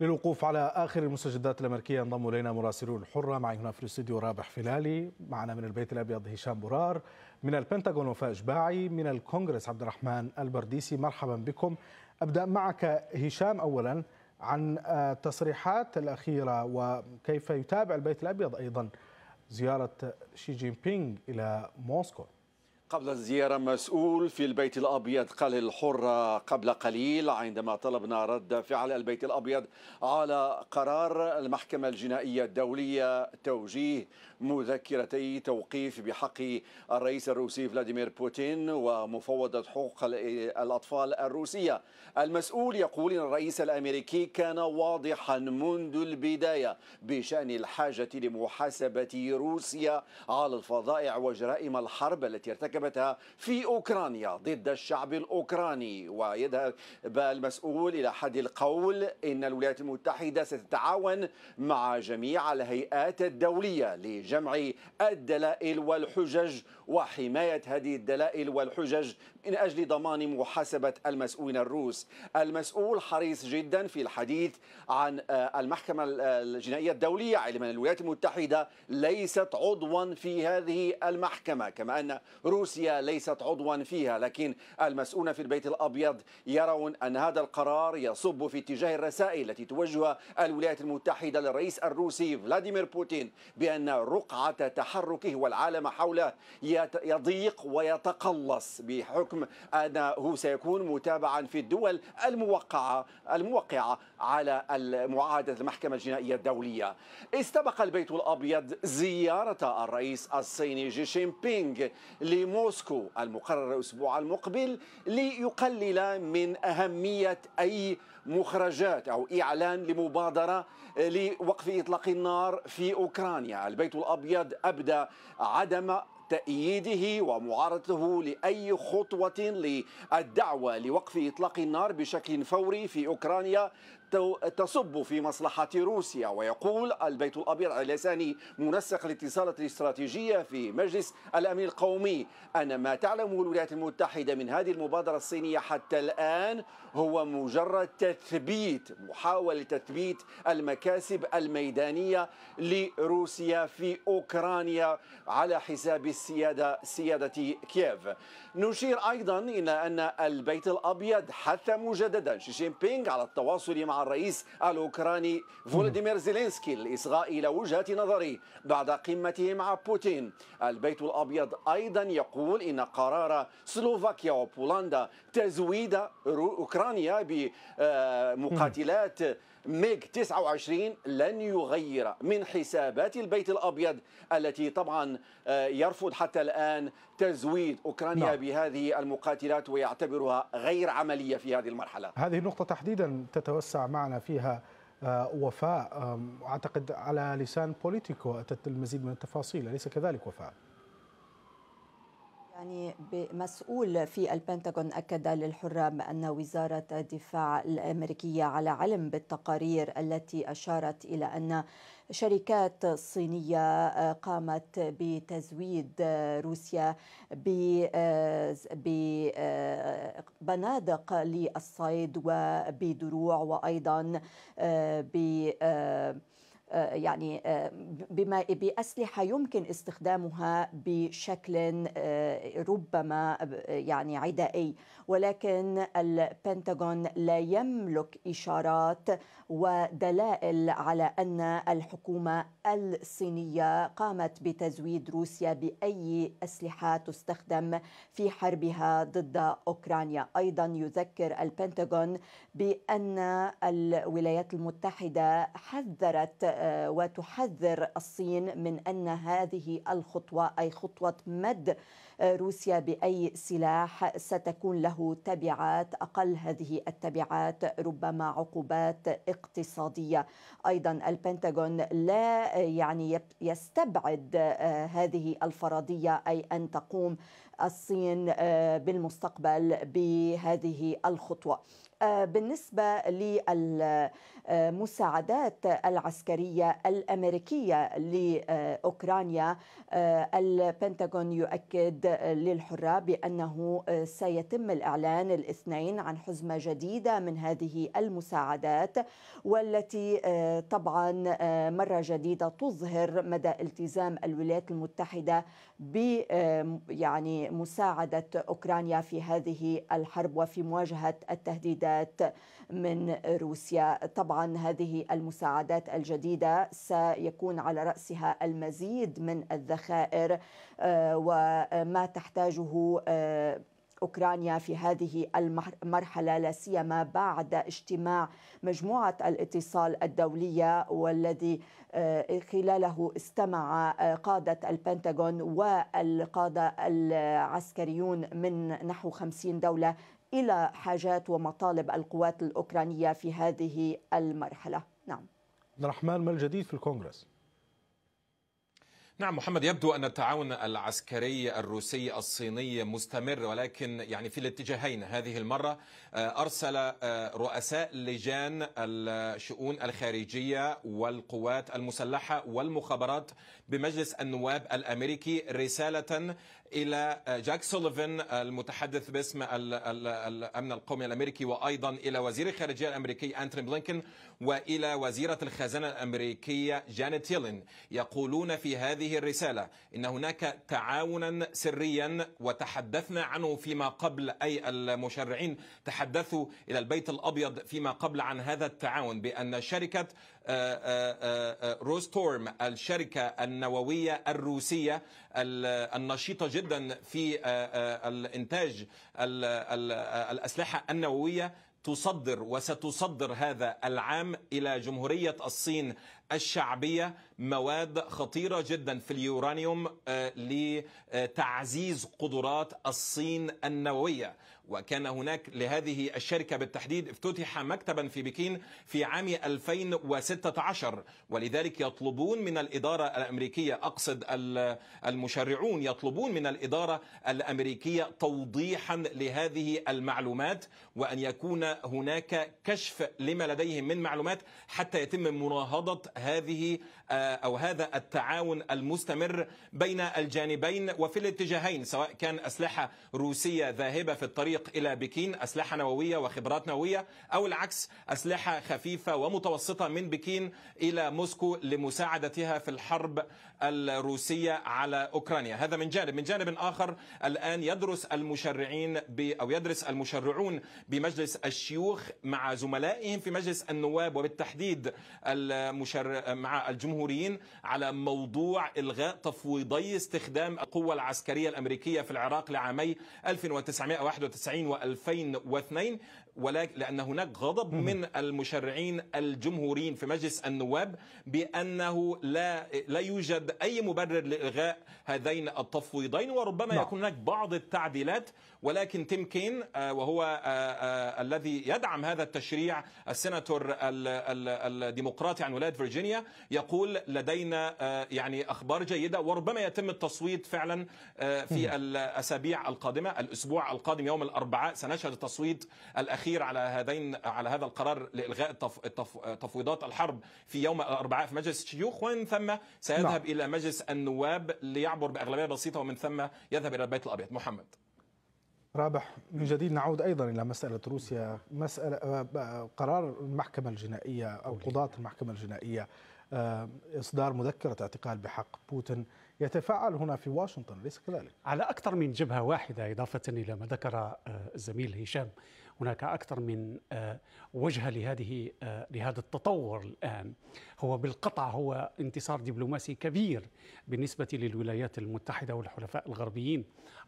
للوقوف على اخر المستجدات الامريكيه انضم الينا مراسلون الحره معي هنا في الاستوديو رابح فلالي معنا من البيت الابيض هشام برار من البنتاغون وفاء اشباعي من الكونغرس عبد الرحمن البرديسي مرحبا بكم ابدا معك هشام اولا عن آه، التصريحات الاخيره وكيف يتابع البيت الابيض ايضا زياره شي جين بينغ الى موسكو قبل الزيارة مسؤول في البيت الأبيض قال الحرة قبل قليل عندما طلبنا رد فعل البيت الأبيض على قرار المحكمة الجنائية الدولية توجيه مذكرتي توقيف بحق الرئيس الروسي فلاديمير بوتين ومفوضة حقوق الأطفال الروسية المسؤول يقول إن الرئيس الأمريكي كان واضحا منذ البداية بشأن الحاجة لمحاسبة روسيا على الفظائع وجرائم الحرب التي ارتكبت ارتكبتها في أوكرانيا ضد الشعب الأوكراني ويذهب المسؤول إلى حد القول إن الولايات المتحدة ستتعاون مع جميع الهيئات الدولية لجمع الدلائل والحجج وحماية هذه الدلائل والحجج من أجل ضمان محاسبة المسؤولين الروس المسؤول حريص جدا في الحديث عن آه، المحكمة آه، الجنائية الدولية علما الولايات المتحدة ليست عضوا في هذه المحكمة كما أن روسيا روسيا ليست عضوا فيها لكن المسؤولون في البيت الأبيض يرون أن هذا القرار يصب في اتجاه الرسائل التي توجه الولايات المتحدة للرئيس الروسي فلاديمير بوتين بأن رقعة تحركه والعالم حوله يضيق ويتقلص بحكم أنه سيكون متابعا في الدول الموقعة الموقعة على معاهدة المحكمة الجنائية الدولية استبق البيت الأبيض زيارة الرئيس الصيني جي شين بينغ لم موسكو المقرر الأسبوع المقبل ليقلل من أهمية أي مخرجات أو إعلان لمبادرة لوقف إطلاق النار في أوكرانيا البيت الأبيض أبدى عدم تأييده ومعارضته لأي خطوة للدعوة لوقف إطلاق النار بشكل فوري في أوكرانيا تصب في مصلحة روسيا ويقول البيت الأبيض على لسان منسق الاتصالات الاستراتيجية في مجلس الأمن القومي أن ما تعلمه الولايات المتحدة من هذه المبادرة الصينية حتى الآن هو مجرد تثبيت محاولة تثبيت المكاسب الميدانية لروسيا في أوكرانيا على حساب السيادة سيادة كييف نشير أيضا إلى أن البيت الأبيض حث مجددا شي بينغ على التواصل مع الرئيس الأوكراني فولديمير زيلينسكي للإصغاء إلى وجهة نظره بعد قمته مع بوتين البيت الأبيض أيضا يقول إن قرار سلوفاكيا وبولندا تزويد أوكرانيا بمقاتلات ميج 29 لن يغير من حسابات البيت الأبيض التي طبعا آه، يرفض حتى الآن تزويد أوكرانيا نعم. بهذه المقاتلات ويعتبرها غير عملية في هذه المرحلة هذه النقطة تحديدا تتوسع معنا فيها آه، وفاء أعتقد على لسان بوليتيكو أتت المزيد من التفاصيل أليس كذلك وفاء؟ يعني مسؤول في البنتاغون أكد للحرام أن وزارة الدفاع الأمريكية على علم بالتقارير التي أشارت إلى أن شركات صينية آه، قامت بتزويد آه، روسيا ببنادق آه، للصيد وبدروع وأيضا ب آه، يعني آه، بما بأسلحة يمكن استخدامها بشكل آه، ربما يعني عدائي ولكن البنتاغون لا يملك إشارات ودلائل على أن الحكومة الصينية قامت بتزويد روسيا بأي أسلحة تستخدم في حربها ضد أوكرانيا أيضا يذكر البنتاغون بأن الولايات المتحدة حذرت آه، وتحذر الصين من أن هذه الخطوة أي خطوة مد آه، روسيا بأي سلاح ستكون له تبعات أقل هذه التبعات ربما عقوبات اقتصادية أيضا البنتاغون لا آه، يعني يستبعد هذه الفرضية أي أن تقوم الصين بالمستقبل بهذه الخطوة بالنسبة لل مساعدات العسكرية الأمريكية لأوكرانيا آه، البنتاغون يؤكد للحرة بأنه آه، سيتم الإعلان الاثنين عن حزمة جديدة من هذه المساعدات والتي آه، طبعا مرة جديدة تظهر مدى التزام الولايات المتحدة ب يعني مساعدة أوكرانيا في هذه الحرب وفي مواجهة التهديدات من روسيا طبعا هذه المساعدات الجديدة سيكون على رأسها المزيد من الذخائر آه، وما تحتاجه آه، اوكرانيا في هذه المرحله لا سيما بعد اجتماع مجموعه الاتصال الدوليه والذي آه، خلاله استمع قاده البنتاغون والقاده العسكريون من نحو 50 دوله إلى حاجات ومطالب القوات الأوكرانية في هذه المرحلة نعم الرحمن ما الجديد في الكونغرس؟ نعم محمد يبدو أن التعاون العسكري الروسي الصيني مستمر ولكن يعني في الاتجاهين هذه المرة آه، أرسل آه، رؤساء لجان الشؤون الخارجية والقوات المسلحة والمخابرات بمجلس النواب الأمريكي رسالة الى آه، جاك سوليفن المتحدث باسم الامن القومي الامريكي وايضا الى وزير الخارجيه الامريكي انتوني بلينكن والى وزيره الخزانه الامريكيه جانيت يلين يقولون في هذه الرساله ان هناك تعاونا سريا وتحدثنا عنه فيما قبل اي المشرعين تحدثوا الى البيت الابيض فيما قبل عن هذا التعاون بان شركه آه، آه، آه، روستورم الشركة النووية الروسية النشيطة جدا في الإنتاج الأسلحة النووية تصدر وستصدر هذا العام إلى جمهورية الصين الشعبية مواد خطيرة جدا في اليورانيوم آه، لتعزيز قدرات الصين النووية وكان هناك لهذه الشركة بالتحديد افتتح مكتبا في بكين في عام 2016 ولذلك يطلبون من الإدارة الأمريكية أقصد المشرعون يطلبون من الإدارة الأمريكية توضيحا لهذه المعلومات وأن يكون هناك كشف لما لديهم من معلومات حتى يتم مناهضة هذه آه، أو هذا التعاون المستمر بين الجانبين وفي الاتجاهين سواء كان أسلحة روسية ذاهبة في الطريق إلى بكين أسلحة نووية وخبرات نووية أو العكس أسلحة خفيفة ومتوسطة من بكين إلى موسكو لمساعدتها في الحرب الروسية على أوكرانيا هذا من جانب من جانب آخر الآن يدرس المشرعين ب أو يدرس المشرعون بمجلس الشيوخ مع زملائهم في مجلس النواب وبالتحديد المشر... مع الجمهور الجمهوريين على موضوع إلغاء تفويضي استخدام القوة العسكرية الأمريكية في العراق لعامي 1991 و2002 ولكن لأن هناك غضب من المشرعين الجمهوريين في مجلس النواب بأنه لا لا يوجد أي مبرر لإلغاء هذين التفويضين وربما نعم. يكون هناك بعض التعديلات ولكن تيم كين آه، وهو آه، آه، الذي يدعم هذا التشريع السناتور الديمقراطي عن ولاية فيرجينيا يقول لدينا يعني أخبار جيدة وربما يتم التصويت فعلا في الأسابيع القادمة الأسبوع القادم يوم الأربعاء سنشهد التصويت الأخير الاخير على هذين على هذا القرار لالغاء تفويضات الحرب في يوم الاربعاء في مجلس الشيوخ ومن ثم سيذهب نعم. الى مجلس النواب ليعبر باغلبيه بسيطه ومن ثم يذهب الى البيت الابيض محمد رابح من جديد نعود ايضا الى مساله روسيا مساله آه، قرار المحكمه الجنائيه او قضاه المحكمه الجنائيه آه، اصدار مذكره اعتقال بحق بوتين يتفاعل هنا في واشنطن ليس كذلك؟ على اكثر من جبهه واحده اضافه الى ما ذكر آه، الزميل هشام هناك أكثر من آه، وجهة لهذه آه، لهذا التطور الآن هو بالقطع هو انتصار دبلوماسي كبير بالنسبة للولايات المتحدة والحلفاء الغربيين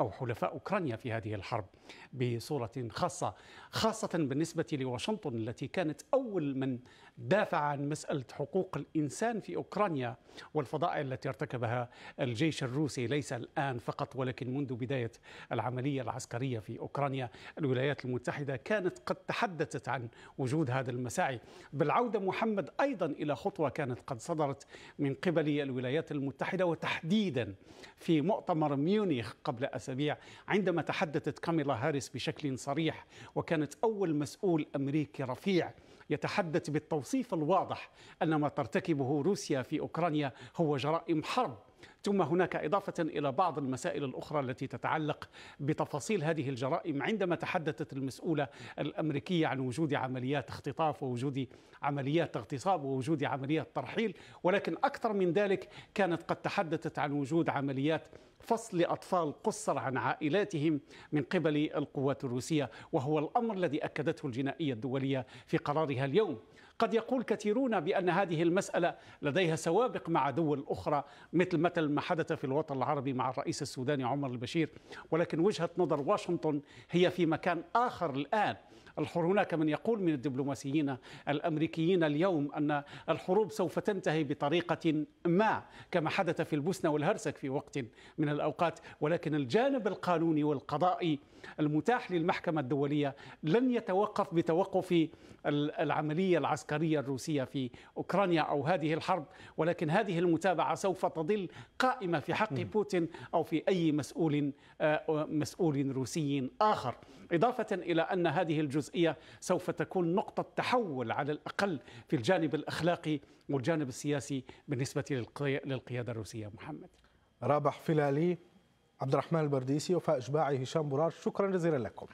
أو حلفاء أوكرانيا في هذه الحرب بصورة خاصة خاصة بالنسبة لواشنطن التي كانت أول من دافع عن مسألة حقوق الإنسان في أوكرانيا والفضائل التي ارتكبها الجيش الروسي ليس الآن فقط ولكن منذ بداية العملية العسكرية في أوكرانيا الولايات المتحدة كانت قد تحدثت عن وجود هذا المساعي بالعودة محمد أيضا إلى خطوة كانت قد صدرت من قبل الولايات المتحدة وتحديدا في مؤتمر ميونيخ قبل أسابيع عندما تحدثت كاميلا هاريس بشكل صريح وكانت أول مسؤول أمريكي رفيع يتحدث بالتوصيف الواضح أن ما ترتكبه روسيا في أوكرانيا هو جرائم حرب ثم هناك إضافة إلى بعض المسائل الأخرى التي تتعلق بتفاصيل هذه الجرائم عندما تحدثت المسؤولة الأمريكية عن وجود عمليات اختطاف ووجود عمليات اغتصاب ووجود عمليات ترحيل ولكن أكثر من ذلك كانت قد تحدثت عن وجود عمليات فصل أطفال قصر عن عائلاتهم من قبل القوات الروسية وهو الأمر الذي أكدته الجنائية الدولية في قرارها اليوم قد يقول كثيرون بأن هذه المسألة لديها سوابق مع دول أخرى مثل مثل ما حدث في الوطن العربي مع الرئيس السوداني عمر البشير ولكن وجهة نظر واشنطن هي في مكان آخر الآن هناك من يقول من الدبلوماسيين الامريكيين اليوم ان الحروب سوف تنتهي بطريقه ما كما حدث في البوسنه والهرسك في وقت من الاوقات ولكن الجانب القانوني والقضائي المتاح للمحكمة الدولية لن يتوقف بتوقف العملية العسكرية الروسية في أوكرانيا أو هذه الحرب ولكن هذه المتابعة سوف تظل قائمة في حق بوتين أو في أي مسؤول آه، مسؤول روسي آخر إضافة إلى أن هذه الجزئية سوف تكون نقطة تحول على الأقل في الجانب الأخلاقي والجانب السياسي بالنسبة للقيادة الروسية محمد رابح فلالي عبد الرحمن البرديسي وفاء إشباعي هشام برار شكرا جزيلا لكم